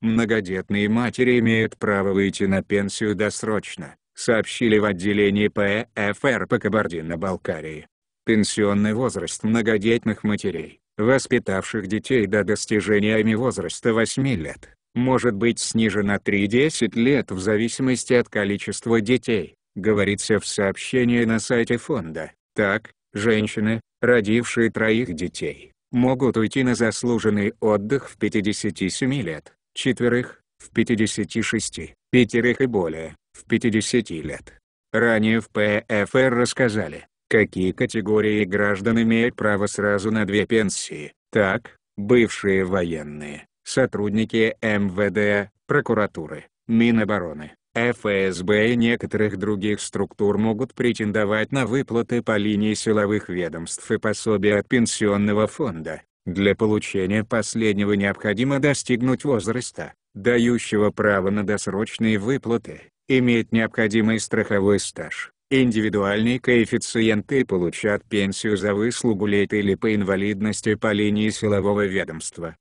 Многодетные матери имеют право выйти на пенсию досрочно, сообщили в отделении ПФР по Кабардино-Балкарии. Пенсионный возраст многодетных матерей, воспитавших детей до достижения ими возраста 8 лет, может быть снижен на 3-10 лет в зависимости от количества детей, говорится в сообщении на сайте фонда. Так, женщины, родившие троих детей, могут уйти на заслуженный отдых в 57 лет четверых, в 56, пятерых и более, в 50 лет. Ранее в ПФР рассказали, какие категории граждан имеют право сразу на две пенсии. Так, бывшие военные, сотрудники МВД, прокуратуры, Минобороны, ФСБ и некоторых других структур могут претендовать на выплаты по линии силовых ведомств и пособия от пенсионного фонда, для получения последнего необходимо достигнуть возраста, дающего право на досрочные выплаты, иметь необходимый страховой стаж, индивидуальные коэффициенты и получат пенсию за выслугу лет или по инвалидности по линии силового ведомства.